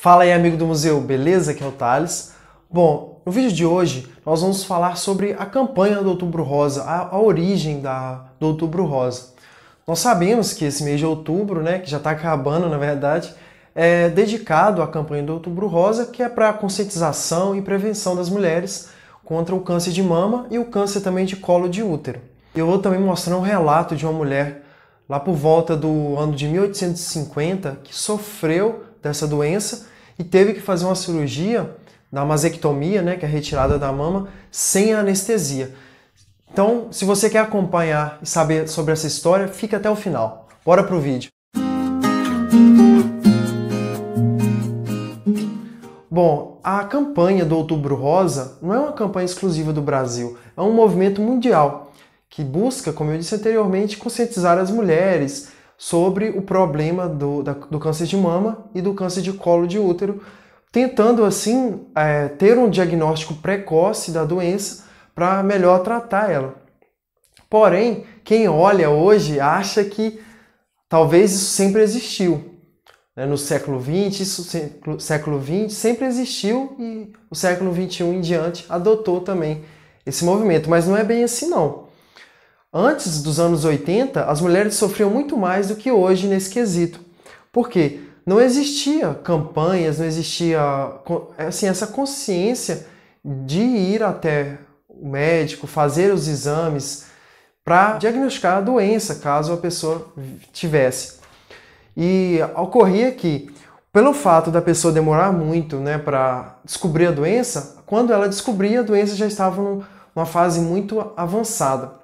Fala aí, amigo do museu, beleza? Aqui é o Thales. Bom, no vídeo de hoje nós vamos falar sobre a campanha do Outubro Rosa, a, a origem da, do Outubro Rosa. Nós sabemos que esse mês de outubro, né, que já está acabando na verdade, é dedicado à campanha do Outubro Rosa, que é para conscientização e prevenção das mulheres contra o câncer de mama e o câncer também de colo de útero. Eu vou também mostrar um relato de uma mulher lá por volta do ano de 1850 que sofreu dessa doença e teve que fazer uma cirurgia da masectomia, né, que é a retirada da mama, sem anestesia. Então, se você quer acompanhar e saber sobre essa história, fica até o final. Bora pro vídeo. Bom, a campanha do Outubro Rosa não é uma campanha exclusiva do Brasil, é um movimento mundial que busca, como eu disse anteriormente, conscientizar as mulheres, sobre o problema do, da, do câncer de mama e do câncer de colo de útero, tentando assim é, ter um diagnóstico precoce da doença para melhor tratar ela. Porém, quem olha hoje acha que talvez isso sempre existiu. Né? No século XX, isso, século XX sempre existiu e o século XXI em diante adotou também esse movimento, mas não é bem assim não. Antes dos anos 80, as mulheres sofriam muito mais do que hoje nesse quesito. Por quê? Não existia campanhas, não existia assim, essa consciência de ir até o médico, fazer os exames para diagnosticar a doença, caso a pessoa tivesse. E ocorria que, pelo fato da pessoa demorar muito né, para descobrir a doença, quando ela descobria, a doença já estava numa fase muito avançada.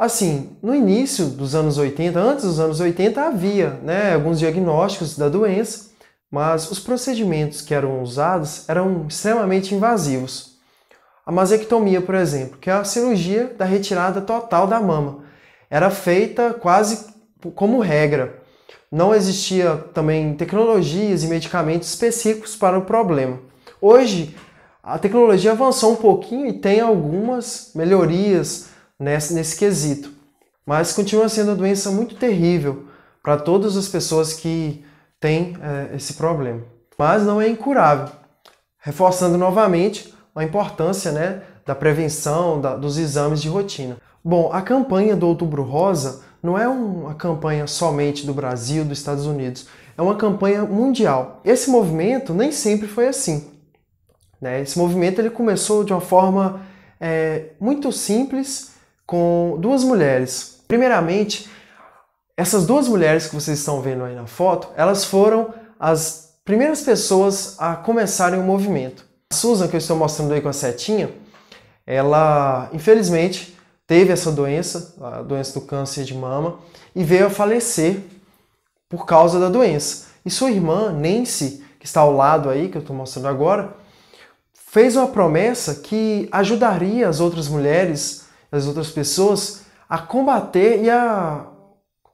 Assim, no início dos anos 80, antes dos anos 80, havia né, alguns diagnósticos da doença, mas os procedimentos que eram usados eram extremamente invasivos. A masectomia, por exemplo, que é a cirurgia da retirada total da mama, era feita quase como regra. Não existia também tecnologias e medicamentos específicos para o problema. Hoje, a tecnologia avançou um pouquinho e tem algumas melhorias nesse, nesse quesito. Mas continua sendo uma doença muito terrível para todas as pessoas que têm é, esse problema. Mas não é incurável. Reforçando novamente a importância né, da prevenção, da, dos exames de rotina. Bom, a campanha do Outubro Rosa não é uma campanha somente do Brasil, dos Estados Unidos, é uma campanha mundial. Esse movimento nem sempre foi assim. Né? Esse movimento ele começou de uma forma é, muito simples, com duas mulheres. Primeiramente, essas duas mulheres que vocês estão vendo aí na foto, elas foram as primeiras pessoas a começarem o movimento. A Susan, que eu estou mostrando aí com a setinha, ela infelizmente teve essa doença, a doença do câncer de mama, e veio a falecer por causa da doença. E sua irmã, Nancy, que está ao lado aí, que eu estou mostrando agora, fez uma promessa que ajudaria as outras mulheres das outras pessoas a combater e a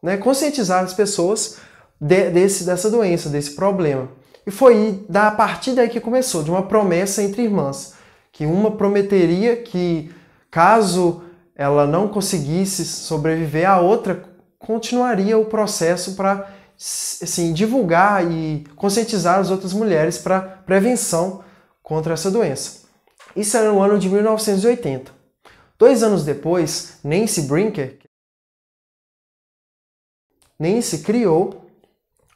né, conscientizar as pessoas de, desse, dessa doença, desse problema. E foi da, a partir daí que começou, de uma promessa entre irmãs, que uma prometeria que caso ela não conseguisse sobreviver, a outra continuaria o processo para assim, divulgar e conscientizar as outras mulheres para prevenção contra essa doença. Isso era no ano de 1980. Dois anos depois, Nancy Brinker, Nancy criou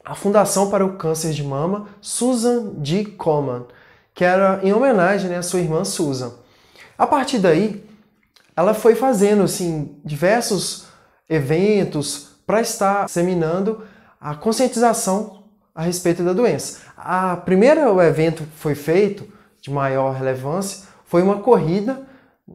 a Fundação para o Câncer de Mama Susan D. Coleman, que era em homenagem né, à sua irmã Susan. A partir daí, ela foi fazendo assim, diversos eventos para estar seminando a conscientização a respeito da doença. A primeira o evento foi feito de maior relevância foi uma corrida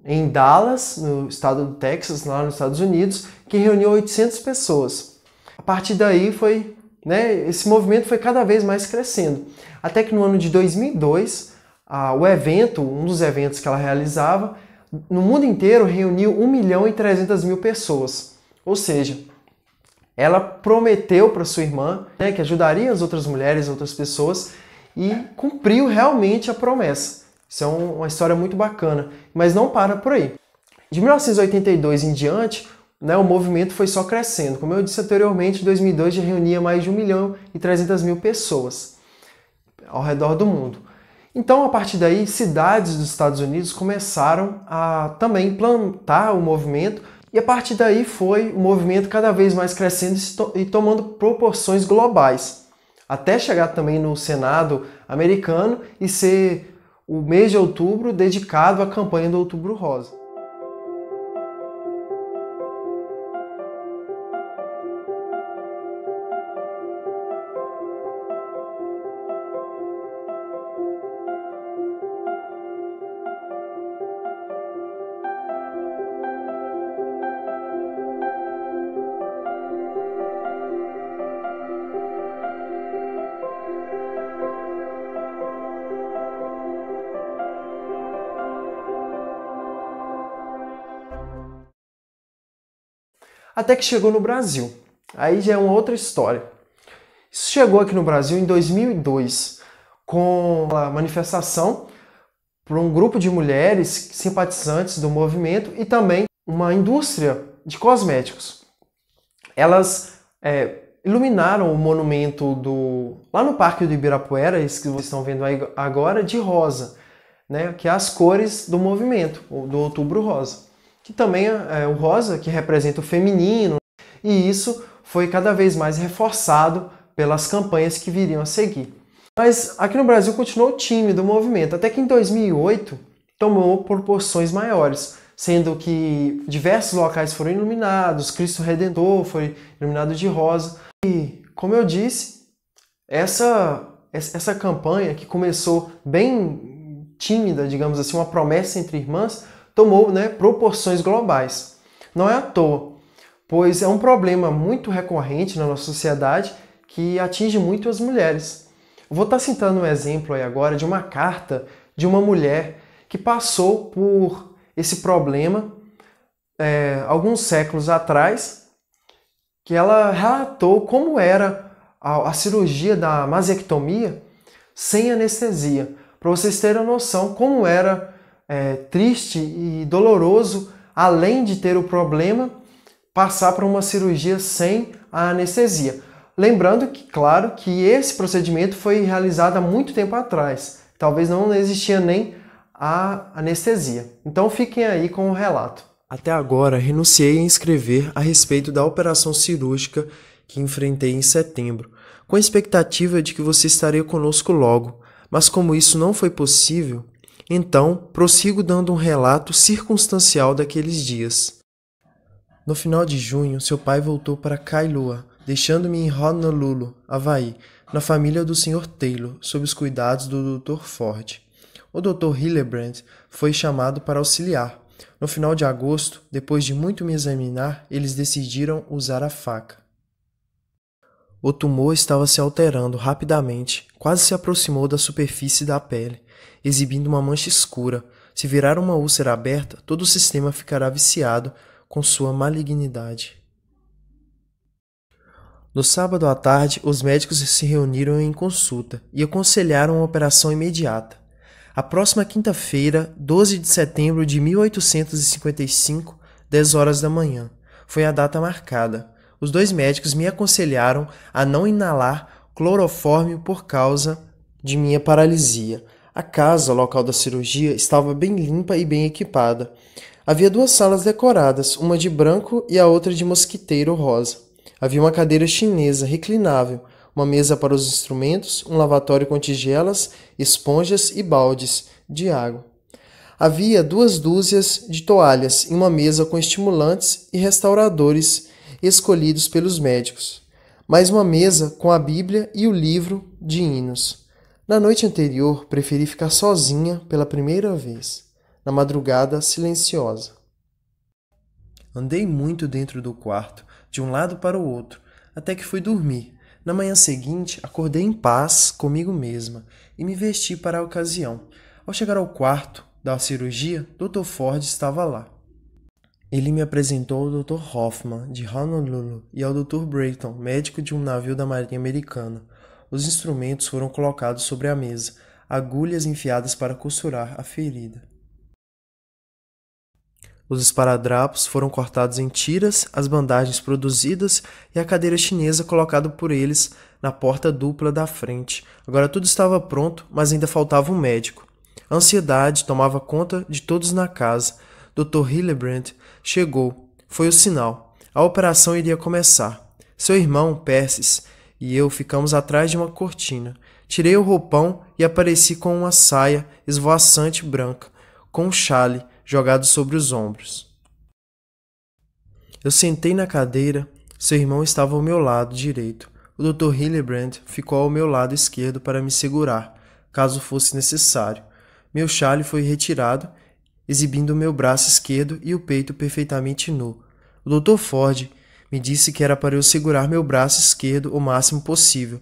em Dallas, no estado do Texas, lá nos Estados Unidos, que reuniu 800 pessoas. A partir daí foi, né, esse movimento foi cada vez mais crescendo, até que no ano de 2002, a, o evento, um dos eventos que ela realizava, no mundo inteiro reuniu 1 milhão e 300 mil pessoas. Ou seja, ela prometeu para sua irmã né, que ajudaria as outras mulheres, outras pessoas, e cumpriu realmente a promessa. Isso é uma história muito bacana, mas não para por aí. De 1982 em diante, né, o movimento foi só crescendo. Como eu disse anteriormente, em 2002 já reunia mais de 1 milhão e 300 mil pessoas ao redor do mundo. Então, a partir daí, cidades dos Estados Unidos começaram a também implantar o movimento, e a partir daí foi o movimento cada vez mais crescendo e tomando proporções globais, até chegar também no Senado americano e ser o mês de outubro dedicado à campanha do Outubro Rosa. até que chegou no Brasil. Aí já é uma outra história. Isso chegou aqui no Brasil em 2002, com a manifestação por um grupo de mulheres simpatizantes do movimento e também uma indústria de cosméticos. Elas é, iluminaram o monumento do lá no Parque do Ibirapuera, esse que vocês estão vendo aí agora, de rosa, né, que é as cores do movimento, do Outubro Rosa que também é, é o rosa, que representa o feminino, e isso foi cada vez mais reforçado pelas campanhas que viriam a seguir. Mas aqui no Brasil continuou tímido o movimento, até que em 2008 tomou proporções maiores, sendo que diversos locais foram iluminados, Cristo Redentor foi iluminado de rosa. E, como eu disse, essa, essa campanha que começou bem tímida, digamos assim, uma promessa entre irmãs, tomou né, proporções globais. Não é à toa, pois é um problema muito recorrente na nossa sociedade que atinge muito as mulheres. vou estar citando um exemplo aí agora de uma carta de uma mulher que passou por esse problema é, alguns séculos atrás, que ela relatou como era a, a cirurgia da masectomia sem anestesia, para vocês terem a noção como era é, triste e doloroso, além de ter o problema, passar para uma cirurgia sem a anestesia. Lembrando que, claro, que esse procedimento foi realizado há muito tempo atrás. Talvez não existia nem a anestesia. Então fiquem aí com o relato. Até agora, renunciei a escrever a respeito da operação cirúrgica que enfrentei em setembro, com a expectativa de que você estaria conosco logo, mas como isso não foi possível, então, prossigo dando um relato circunstancial daqueles dias. No final de junho, seu pai voltou para Kailua, deixando-me em Honolulu, Havaí, na família do Sr. Taylor, sob os cuidados do Dr. Ford. O Dr. Hillebrand foi chamado para auxiliar. No final de agosto, depois de muito me examinar, eles decidiram usar a faca. O tumor estava se alterando rapidamente, quase se aproximou da superfície da pele, exibindo uma mancha escura. Se virar uma úlcera aberta, todo o sistema ficará viciado com sua malignidade. No sábado à tarde, os médicos se reuniram em consulta e aconselharam uma operação imediata. A próxima quinta-feira, 12 de setembro de 1855, 10 horas da manhã, foi a data marcada. Os dois médicos me aconselharam a não inalar clorofórmio por causa de minha paralisia. A casa, local da cirurgia, estava bem limpa e bem equipada. Havia duas salas decoradas, uma de branco e a outra de mosquiteiro rosa. Havia uma cadeira chinesa reclinável, uma mesa para os instrumentos, um lavatório com tigelas, esponjas e baldes de água. Havia duas dúzias de toalhas e uma mesa com estimulantes e restauradores escolhidos pelos médicos mais uma mesa com a Bíblia e o livro de hinos. Na noite anterior, preferi ficar sozinha pela primeira vez, na madrugada silenciosa. Andei muito dentro do quarto, de um lado para o outro, até que fui dormir. Na manhã seguinte, acordei em paz comigo mesma e me vesti para a ocasião. Ao chegar ao quarto da cirurgia, Dr. Ford estava lá. Ele me apresentou ao Dr. Hoffman, de Honolulu, e ao Dr. Brayton, médico de um navio da Marinha Americana. Os instrumentos foram colocados sobre a mesa, agulhas enfiadas para costurar a ferida. Os esparadrapos foram cortados em tiras, as bandagens produzidas e a cadeira chinesa colocada por eles na porta dupla da frente. Agora tudo estava pronto, mas ainda faltava um médico. A ansiedade tomava conta de todos na casa. Dr. Hillebrand chegou. Foi o sinal. A operação iria começar. Seu irmão, Persis, e eu ficamos atrás de uma cortina. Tirei o roupão e apareci com uma saia esvoaçante branca, com um chale jogado sobre os ombros. Eu sentei na cadeira, seu irmão estava ao meu lado direito. O Dr. Hillebrand ficou ao meu lado esquerdo para me segurar, caso fosse necessário. Meu chale foi retirado exibindo o meu braço esquerdo e o peito perfeitamente nu. O Dr. Ford me disse que era para eu segurar meu braço esquerdo o máximo possível,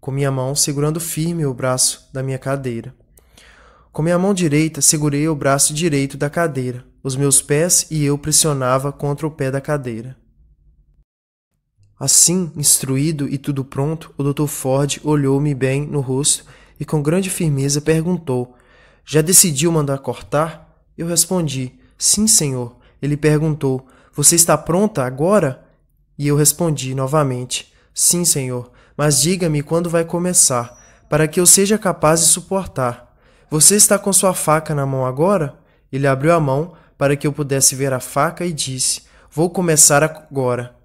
com minha mão segurando firme o braço da minha cadeira. Com minha mão direita, segurei o braço direito da cadeira, os meus pés e eu pressionava contra o pé da cadeira. Assim, instruído e tudo pronto, o Dr. Ford olhou-me bem no rosto e com grande firmeza perguntou: Já decidiu mandar cortar? Eu respondi: Sim, senhor. Ele perguntou: Você está pronta agora? E eu respondi novamente: Sim, senhor, mas diga-me quando vai começar, para que eu seja capaz de suportar. Você está com sua faca na mão agora? Ele abriu a mão para que eu pudesse ver a faca e disse: Vou começar agora.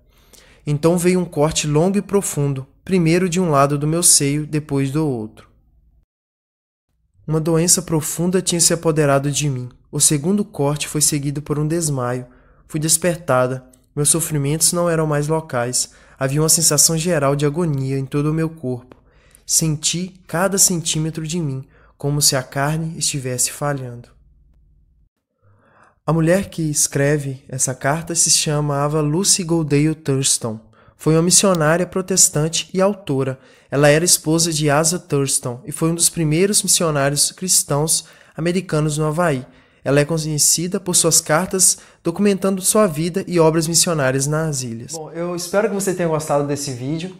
Então veio um corte longo e profundo, primeiro de um lado do meu seio, depois do outro. Uma doença profunda tinha se apoderado de mim. O segundo corte foi seguido por um desmaio. Fui despertada. Meus sofrimentos não eram mais locais. Havia uma sensação geral de agonia em todo o meu corpo. Senti cada centímetro de mim, como se a carne estivesse falhando. A mulher que escreve essa carta se chamava Lucy Goldale Thurston. Foi uma missionária protestante e autora. Ela era esposa de Asa Thurston e foi um dos primeiros missionários cristãos americanos no Havaí. Ela é conhecida por suas cartas documentando sua vida e obras missionárias nas ilhas. Bom, eu espero que você tenha gostado desse vídeo.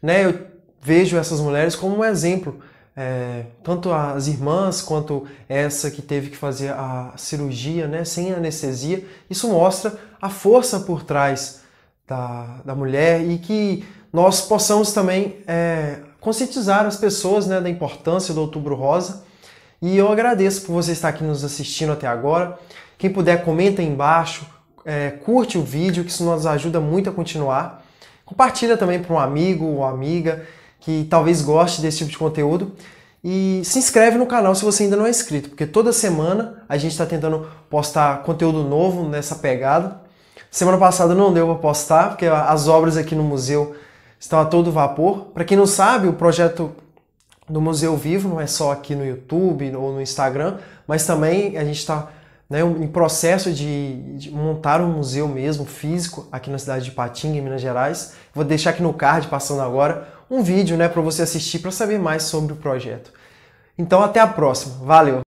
Né? Eu vejo essas mulheres como um exemplo, é, tanto as irmãs quanto essa que teve que fazer a cirurgia né, sem anestesia. Isso mostra a força por trás da, da mulher e que nós possamos também é, conscientizar as pessoas né, da importância do Outubro Rosa e eu agradeço por você estar aqui nos assistindo até agora. Quem puder, comenta aí embaixo, é, curte o vídeo, que isso nos ajuda muito a continuar. Compartilha também para um amigo ou amiga que talvez goste desse tipo de conteúdo. E se inscreve no canal se você ainda não é inscrito, porque toda semana a gente está tentando postar conteúdo novo nessa pegada. Semana passada não deu para postar, porque as obras aqui no museu estão a todo vapor. Para quem não sabe, o projeto no Museu Vivo, não é só aqui no YouTube ou no Instagram, mas também a gente está né, em processo de, de, montar um museu mesmo físico aqui na cidade de Patinga, em Minas Gerais. Vou deixar aqui no card, passando agora, um vídeo né, para você assistir para saber mais sobre o projeto. Então até a próxima. Valeu!